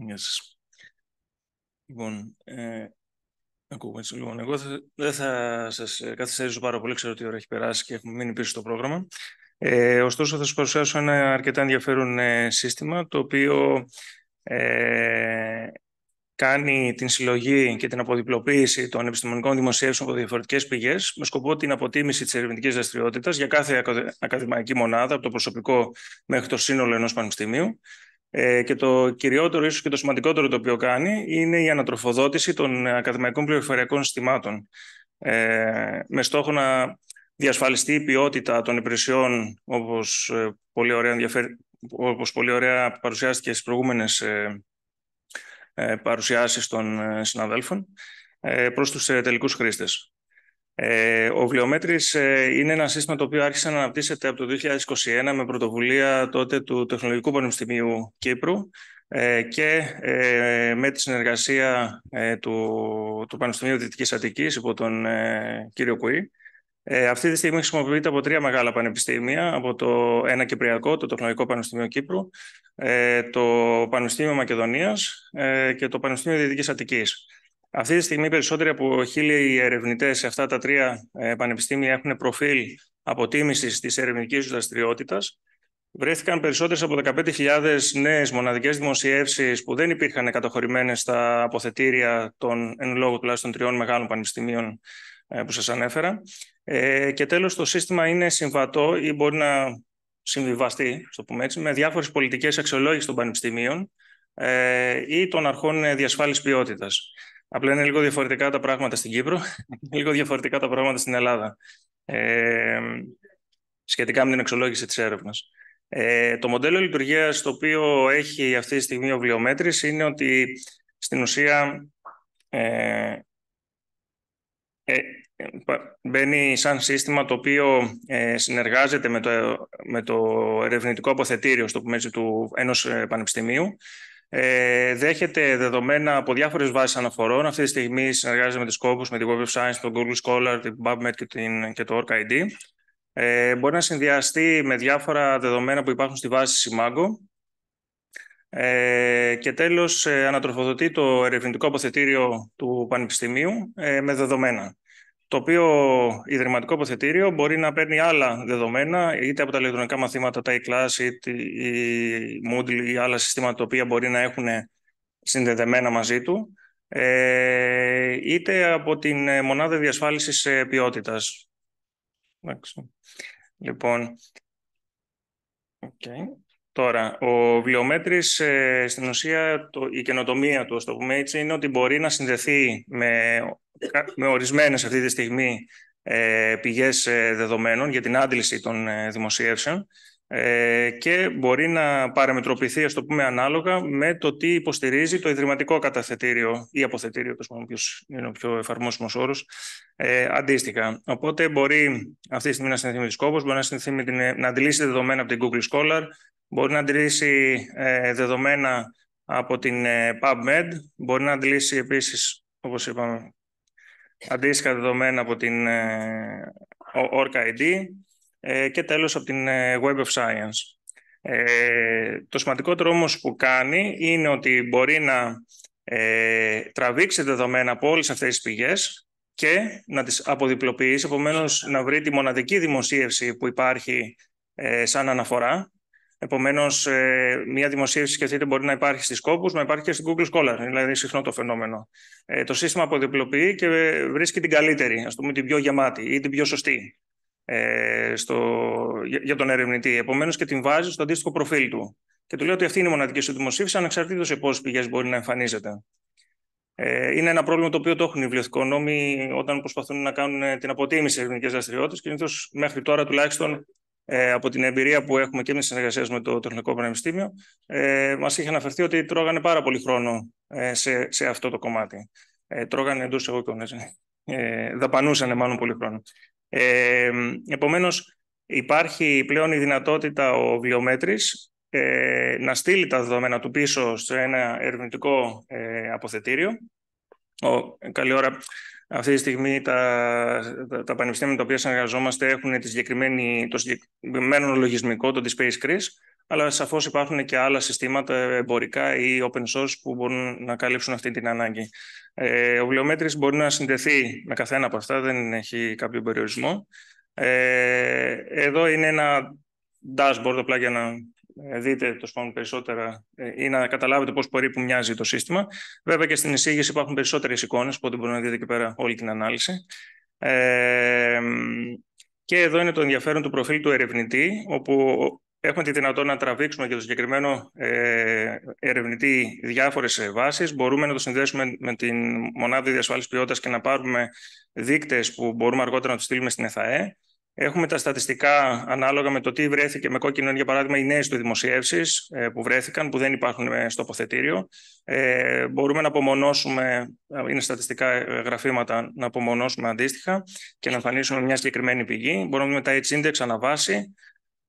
Γεια Λοιπόν, ε, ακούω, έτσι, λοιπόν, εγώ δεν θα σας ε, καθυστερήσω πάρα πολύ, ξέρω ότι η ώρα έχει περάσει και έχουμε μείνει πίσω στο πρόγραμμα. Ε, ωστόσο, θα σας παρουσιάσω ένα αρκετά ενδιαφέρον ε, σύστημα, το οποίο ε, κάνει την συλλογή και την αποδιπλοποίηση των επιστημονικών δημοσίευσεων από διαφορετικές πηγές με σκοπό την αποτίμηση της ερευνητικής δραστηριότητας για κάθε ακαδημαϊκή μονάδα, από το προσωπικό μέχρι το σύνολο ενός πανεπιστημίου, ε, και το κυριότερο, ίσως και το σημαντικότερο το οποίο κάνει, είναι η ανατροφοδότηση των ε, ακαδημαϊκών πληροφοριακών συστημάτων. Ε, με στόχο να διασφαλιστεί η ποιότητα των υπηρεσιών, όπως, ε, πολύ, ωραία όπως παρουσιάστηκε στις προηγούμενες ε, παρουσιάσεις των συναδέλφων, προς τους τελικούς χρήστες. Ε, ο Βιομέτρης ε, είναι ένα σύστημα το οποίο άρχισε να αναπτύσσεται από το 2021 με πρωτοβουλία τότε του Τεχνολογικού Πανεπιστημίου Κύπρου ε, και ε, με τη συνεργασία του, του Πανεπιστημίου Δυτικής Αττικής υπό τον κύριο Κουή. αυτή τη στιγμή χρησιμοποιείται από τρία μεγάλα πανεπιστήμια, από το ένα Κυπριακό, το Τεχνολογικό Πανεπιστημίο Κύπρου, το Πανεπιστήμιο Μακεδονίας και το Πανεπιστήμιο Δυτικής Αττικής. Αυτή τη στιγμή περισσότεροι από χίλιοι ερευνητές σε αυτά τα τρία ε, πανεπιστήμια έχουν προφίλ αποτίμησης της ερευνητικής τους δραστηριότητας. Βρέθηκαν περισσότερες από 15.000 νέες μοναδικές δημοσιεύσεις που δεν υπήρχαν καταχωρημένες στα αποθετήρια των εν λόγω τουλάχιστον τριών μεγάλων πανεπιστημίων ε, που σας ανέφερα. Ε, και τέλος, το σύστημα είναι συμβατό ή μπορεί να συμβιβαστεί, στο πούμε έτσι, με διάφορες πολιτικές αξιολόγηση των πανεπιστημίων ή των αρχών διασφάλισης ποιότητας. Απλά είναι λίγο διαφορετικά τα πράγματα στην Κύπρο, λίγο διαφορετικά τα πράγματα στην Ελλάδα. Ε, σχετικά με την εξολόγηση της έρευνας. Ε, το μοντέλο λειτουργίας το οποίο έχει αυτή τη στιγμή ο βιομέτρης είναι ότι στην ουσία ε, ε, μπαίνει σαν σύστημα το οποίο ε, συνεργάζεται με το, ερευνητικό αποθετήριο στο του ενός πανεπιστημίου ε, δέχεται δεδομένα από διάφορες βάσεις αναφορών. Αυτή τη στιγμή συνεργάζεται με τη Scopus, με την Web of Science, τον Google Scholar, την PubMed και, την, το OrcID. Ε, μπορεί να συνδυαστεί με διάφορα δεδομένα που υπάρχουν στη βάση Simago. Ε, και τέλος, ε, ανατροφοδοτεί το ερευνητικό αποθετήριο του Πανεπιστημίου ε, με δεδομένα το οποίο ιδρυματικό αποθετήριο μπορεί να παίρνει άλλα δεδομένα, είτε από τα ηλεκτρονικά μαθήματα, τα e-class, η Moodle ή άλλα συστήματα τα οποία μπορεί να έχουν συνδεδεμένα μαζί του, ε, είτε από την ε, μονάδα διασφάλισης ε, ποιότητας. Λοιπόν, okay. Τώρα, ο βιομέτρης ε, στην ουσία το, η καινοτομία του, το πούμε έτσι, είναι ότι μπορεί να συνδεθεί με, με ορισμένες αυτή τη στιγμή πηγέ ε, πηγές ε, δεδομένων για την άντληση των δημοσίευσεων ε, και μπορεί να παραμετροποιηθεί, το πούμε, ανάλογα με το τι υποστηρίζει το ιδρυματικό καταθετήριο ή αποθετήριο, το πούμε, είναι ο πιο εφαρμόσιμος όρος, ε, αντίστοιχα. Οπότε μπορεί αυτή τη στιγμή να συνδεθεί με τη Σκόπος, μπορεί να, με την, να αντιλήσει δεδομένα από την Google Scholar, μπορεί να αντιλήσει ε, δεδομένα από την ε, PubMed, μπορεί να αντιλήσει επίσης, όπως είπαμε, αντίστοιχα δεδομένα από την OrcaID. ID, ε, και τέλος από την ε, Web of Science. Ε, το σημαντικότερο όμως που κάνει είναι ότι μπορεί να ε, τραβήξει δεδομένα από όλες αυτές τις πηγές και να τις αποδιπλοποιήσει, επομένως να βρει τη μοναδική δημοσίευση που υπάρχει ε, σαν αναφορά. Επομένως, μια δημοσίευση σκεφτείτε μπορεί να υπάρχει στις Scopus, να υπάρχει και στην Google Scholar, δηλαδή συχνό το φαινόμενο. το σύστημα αποδιπλοποιεί και βρίσκει την καλύτερη, ας πούμε την πιο γεμάτη ή την πιο σωστή ε, στο, για, τον ερευνητή. Επομένως και την βάζει στο αντίστοιχο προφίλ του. Και του λέω ότι αυτή είναι η μοναδική σου δημοσίευση, ανεξαρτήτως σε πόσες πηγές μπορεί να εμφανίζεται. Ε, είναι ένα πρόβλημα το οποίο το έχουν οι βιβλιοθηκονόμοι όταν προσπαθούν να κάνουν ε, την αποτίμηση της ελληνική δραστηριότητα. Και συνήθως μέχρι τώρα τουλάχιστον ε, από την εμπειρία που έχουμε και με συνεργασία με το Τεχνικό Πανεπιστήμιο, ε, μας είχε αναφερθεί ότι τρώγανε πάρα πολύ χρόνο ε, σε, σε αυτό το κομμάτι. Ε, τρώγανε εντός εγωικών, και Ε, δαπανούσαν μάλλον πολύ χρόνο. Ε, επομένως, υπάρχει πλέον η δυνατότητα ο βιομέτρης ε, να στείλει τα δεδομένα του πίσω σε ένα ερευνητικό ε, αποθετήριο. Ο, καλή ώρα, αυτή τη στιγμή τα, τα, πανεπιστήμια με τα οποία συνεργαζόμαστε έχουν το συγκεκριμένο λογισμικό, το Space Cris, αλλά σαφώς υπάρχουν και άλλα συστήματα ε, εμπορικά ή open source που μπορούν να καλύψουν αυτή την ανάγκη. Ε, ο βιβλιομέτρης μπορεί να συνδεθεί με καθένα από αυτά, δεν έχει κάποιο περιορισμό. Ε, εδώ είναι ένα dashboard απλά για να δείτε το σπάνω περισσότερα ή να καταλάβετε πώς περίπου μοιάζει το σύστημα. Βέβαια και στην εισήγηση υπάρχουν περισσότερες εικόνες, οπότε μπορεί να δείτε και πέρα όλη την ανάλυση. και εδώ είναι το ενδιαφέρον του προφίλ του ερευνητή, όπου Έχουμε τη δυνατότητα να τραβήξουμε για το συγκεκριμένο ε, ερευνητή διάφορες ε, βάσεις. Μπορούμε να το συνδέσουμε με την μονάδα διασφάλισης ποιότητας και να πάρουμε δείκτες που μπορούμε αργότερα να τους στείλουμε στην ΕΘΑΕ. Έχουμε τα στατιστικά ανάλογα με το τι βρέθηκε με κόκκινο, για παράδειγμα, οι νέες του δημοσιεύσεις ε, που βρέθηκαν, που δεν υπάρχουν ε, στο αποθετήριο. μπορούμε να απομονώσουμε, είναι στατιστικά γραφήματα, να απομονώσουμε αντίστοιχα και να εμφανίσουμε μια συγκεκριμένη πηγή. Μπορούμε με τα H-index αναβάση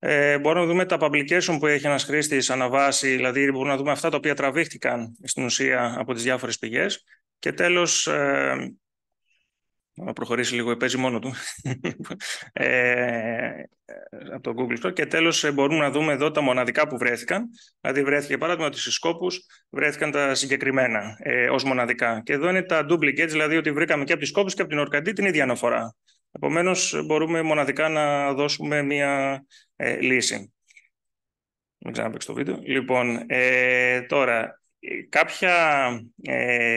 ε, μπορούμε να δούμε τα publication που έχει ένας χρήστης αναβάσει, δηλαδή μπορούμε να δούμε αυτά τα οποία τραβήχτηκαν στην ουσία από τις διάφορες πηγές. Και τέλος, ε, προχωρήσει λίγο, παίζει μόνο του, ε, από το Google Store. Και τέλος ε, μπορούμε να δούμε εδώ τα μοναδικά που βρέθηκαν. Δηλαδή βρέθηκε παράδειγμα τους σκόπους, βρέθηκαν τα συγκεκριμένα ε, ως μοναδικά. Και εδώ είναι τα duplicates, δηλαδή ότι βρήκαμε και από τις σκόπους και από την Ορκαντή την ίδια αναφορά. Επομένως, μπορούμε μοναδικά να δώσουμε μία ε, λύση. Μην ξαναπέξω το βίντεο. Λοιπόν, ε, τώρα, ε, κάποια, ε,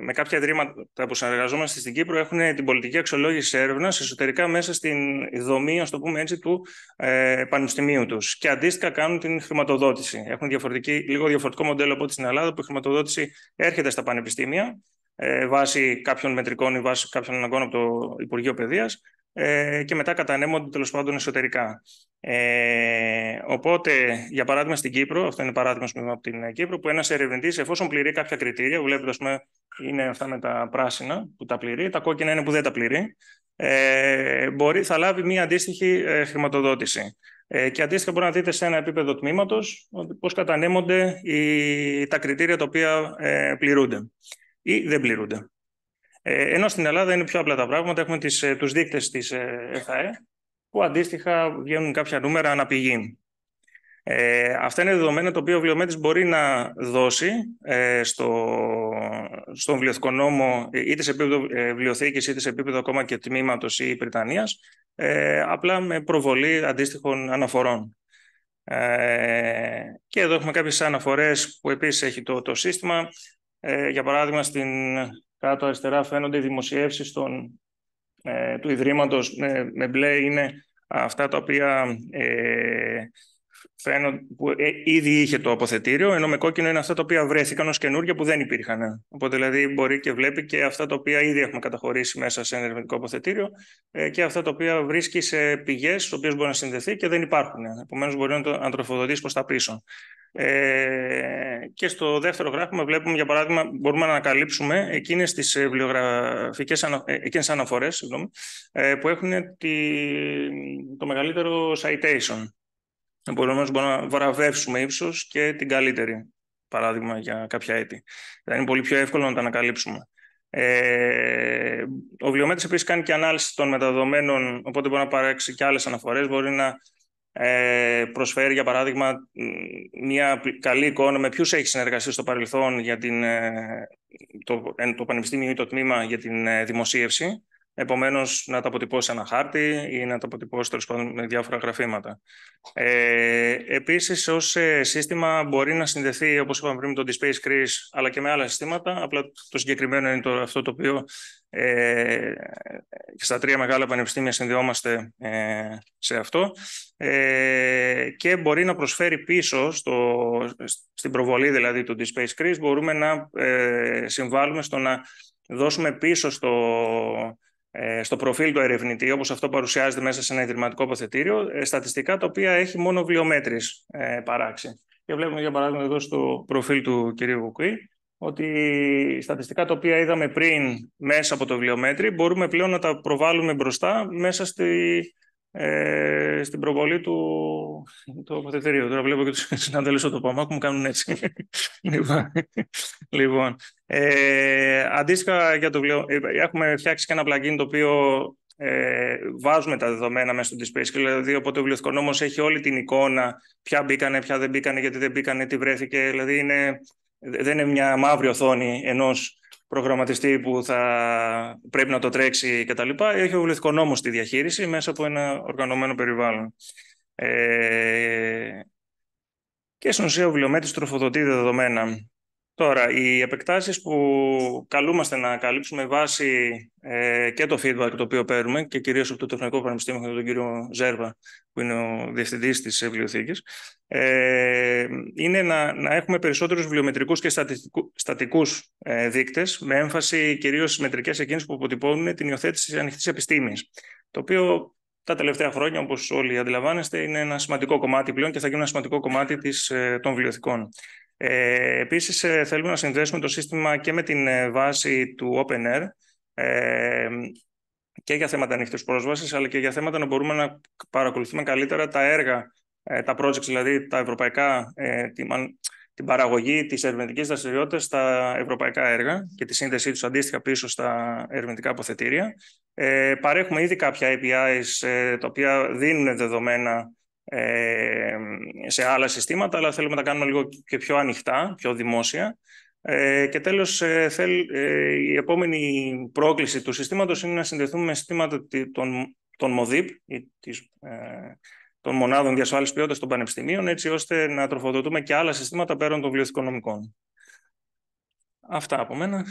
με κάποια ιδρύματα που συνεργαζόμαστε στην Κύπρο έχουν την πολιτική αξιολόγηση έρευνας εσωτερικά μέσα στην δομή, ας το πούμε έτσι, του ε, πανεπιστημίου τους. Και αντίστοιχα κάνουν την χρηματοδότηση. Έχουν διαφορετική, λίγο διαφορετικό μοντέλο από ό,τι στην Ελλάδα, που η χρηματοδότηση έρχεται στα πανεπιστήμια ε, βάσει κάποιων μετρικών ή βάσει κάποιων αναγκών από το Υπουργείο Παιδείας ε, και μετά κατανέμονται τέλος πάντων εσωτερικά. Ε, οπότε, για παράδειγμα, στην Κύπρο, αυτό είναι παράδειγμα πούμε, από την Κύπρο, που ένας ερευνητής, εφόσον πληρεί κάποια κριτήρια, βλέπετε, ας πούμε, είναι αυτά με τα πράσινα που τα πληρεί, τα κόκκινα είναι που δεν τα πληρεί, ε, μπορεί, θα λάβει μία αντίστοιχη ε, χρηματοδότηση. Ε, και αντίστοιχα μπορεί να δείτε σε ένα επίπεδο τμήματος πώς κατανέμονται οι, τα κριτήρια τα οποία ε, πληρούνται ή δεν πληρούνται. Ε, ενώ στην Ελλάδα είναι πιο απλά τα πράγματα. Έχουμε τις, ε, τους δείκτες της ΕΘΑΕ, που αντίστοιχα βγαίνουν κάποια νούμερα αναπηγή. Ε, αυτά είναι δεδομένα τα οποία ο βιομέτρης μπορεί να δώσει ε, στο, στον βιβλιοθηκό νόμο ε, είτε σε επίπεδο ε, βιβλιοθήκης είτε σε επίπεδο ακόμα και τμήματος ή Πριτανίας ε, απλά με προβολή αντίστοιχων αναφορών. Ε, και εδώ έχουμε κάποιες αναφορές που επίσης έχει το, το σύστημα ε, για παράδειγμα, στην κάτω αριστερά φαίνονται οι δημοσιεύσεις ε, του Ιδρύματος με, με μπλε είναι αυτά τα οποία ε, φαίνονται, που ε, ήδη είχε το αποθετήριο, ενώ με κόκκινο είναι αυτά τα οποία βρέθηκαν ως καινούργια που δεν υπήρχαν. Ε. Οπότε δηλαδή μπορεί και βλέπει και αυτά τα οποία ήδη έχουμε καταχωρήσει μέσα σε ένα ερευνητικό αποθετήριο ε, και αυτά τα οποία βρίσκει σε πηγές στις οποίες μπορεί να συνδεθεί και δεν υπάρχουν. Ε. Επομένως μπορεί να το αντροφοδοτήσει προς τα πίσω. Ε, και στο δεύτερο γράφημα βλέπουμε, για παράδειγμα, μπορούμε να ανακαλύψουμε εκείνες τις ε, βιβλιογραφικές ανα, ε, εκείνες αναφορές ε, που έχουν τη, το μεγαλύτερο citation. Μπορούμε, μπορούμε να βραβεύσουμε ύψος και την καλύτερη, παράδειγμα, για κάποια έτη. Θα δηλαδή, είναι πολύ πιο εύκολο να τα ανακαλύψουμε. Ε, ο βιβλιομέτρης επίσης κάνει και ανάλυση των μεταδομένων, οπότε μπορεί να παράξει και άλλες αναφορές, μπορεί να ε, προσφέρει, για παράδειγμα, μια καλή εικόνα με ποιους έχεις συνεργαστεί στο παρελθόν για την, ε, το, το Πανεπιστήμιο ή το τμήμα για την ε, δημοσίευση Επομένως, να τα αποτυπώσει ένα χάρτη ή να τα αποτυπώσει τέλο με διάφορα γραφήματα. Ε, Επίσης, ως ε, σύστημα μπορεί να συνδεθεί, όπως είπαμε πριν, με το display Screen, αλλά και με άλλα συστήματα. Απλά το συγκεκριμένο είναι το, αυτό το οποίο ε, στα τρία μεγάλα πανεπιστήμια συνδεόμαστε ε, σε αυτό. Ε, και μπορεί να προσφέρει πίσω στο, στην προβολή δηλαδή του Dispace Screen, μπορούμε να ε, συμβάλλουμε στο να δώσουμε πίσω στο, ε, στο προφίλ του ερευνητή, όπως αυτό παρουσιάζεται μέσα σε ένα ιδρυματικό αποθετήριο, ε, στατιστικά τα οποία έχει μόνο βιομέτρης ε, παράξει. Και βλέπουμε, για παράδειγμα, εδώ στο προφίλ του κυρίου Κουκουή, ότι στατιστικά τα οποία είδαμε πριν μέσα από το βιομέτρη μπορούμε πλέον να τα προβάλλουμε μπροστά μέσα στη, ε, στην προβολή του το αποθετηρίου. Τώρα βλέπω και τους συναντέλους του Παμάκου μου κάνουν έτσι. Λοιπόν, λοιπόν, ε, αντίστοιχα για το βιβλίο, ε, έχουμε φτιάξει και ένα plugin το οποίο ε, βάζουμε τα δεδομένα μέσα στο screen, Δηλαδή, οπότε ο βιβλιοθηκονόμος έχει όλη την εικόνα, ποια μπήκανε, ποια δεν μπήκανε, γιατί δεν μπήκανε, τι βρέθηκε. Δηλαδή, είναι, δεν είναι μια μαύρη οθόνη ενός προγραμματιστή που θα πρέπει να το τρέξει κτλ. Έχει ο νόμο στη διαχείριση μέσα από ένα οργανωμένο περιβάλλον. Ε, και στην ουσία ο βιβλιομέτρης τροφοδοτεί δεδομένα Τώρα, οι επεκτάσεις που καλούμαστε να καλύψουμε βάσει ε, και το feedback το οποίο παίρνουμε και κυρίως από το Τεχνικό Πανεπιστήμιο και τον κύριο Ζέρβα, που είναι ο διευθυντής της βιβλιοθήκης, ε, είναι να, να έχουμε περισσότερους βιβλιομετρικούς και στατικού, στατικούς ε, δείκτες, με έμφαση κυρίως στις μετρικές εκείνες που αποτυπώνουν την υιοθέτηση της ανοιχτής επιστήμης, το οποίο τα τελευταία χρόνια, όπως όλοι αντιλαμβάνεστε, είναι ένα σημαντικό κομμάτι πλέον και θα γίνει ένα σημαντικό κομμάτι της, ε, των βιβλιοθηκών. Ε, επίσης, ε, θέλουμε να συνδέσουμε το σύστημα και με την ε, βάση του OpenAir ε, και για θέματα ανοιχτής πρόσβασης, αλλά και για θέματα να μπορούμε να παρακολουθούμε καλύτερα τα έργα, ε, τα projects, δηλαδή τα ευρωπαϊκά, την, την παραγωγή της ερευνητικής δραστηριότητας στα ευρωπαϊκά έργα και τη σύνδεσή τους αντίστοιχα πίσω στα ερευνητικά αποθετήρια. Ε, παρέχουμε ήδη κάποια APIs, τα οποία δίνουν δεδομένα ε, σε άλλα συστήματα, αλλά θέλουμε να τα κάνουμε λίγο και πιο ανοιχτά, πιο δημόσια. Ε, και τέλος, ε, η επόμενη πρόκληση του συστήματος είναι να συνδεθούμε με συστήματα των, των ΜΟΔΙΠ, των μονάδων διασφάλισης ποιότητας των πανεπιστημίων, έτσι ώστε να τροφοδοτούμε και άλλα συστήματα πέραν των νομικών. Αυτά από μένα.